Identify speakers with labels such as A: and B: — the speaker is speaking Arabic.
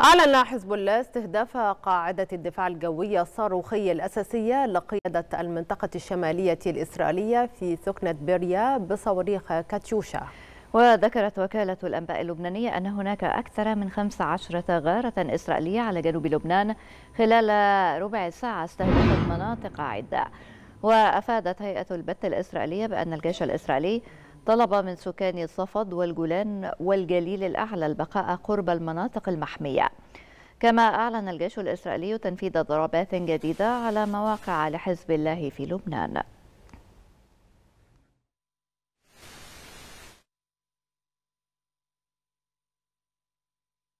A: أعلن حزب الله استهداف قاعدة الدفاع الجوية الصاروخية الأساسية لقيادة المنطقة الشمالية الإسرائيلية في سكنة بيريا بصواريخ كاتيوشا
B: وذكرت وكالة الأنباء اللبنانية أن هناك أكثر من 15 غارة إسرائيلية على جنوب لبنان خلال ربع ساعة استهدفت مناطق عدة وأفادت هيئة البث الإسرائيلية بأن الجيش الإسرائيلي طلب من سكان صفد والجولان والجليل الأعلى البقاء قرب المناطق المحمية كما أعلن الجيش الإسرائيلي تنفيذ ضربات جديدة على مواقع لحزب الله في لبنان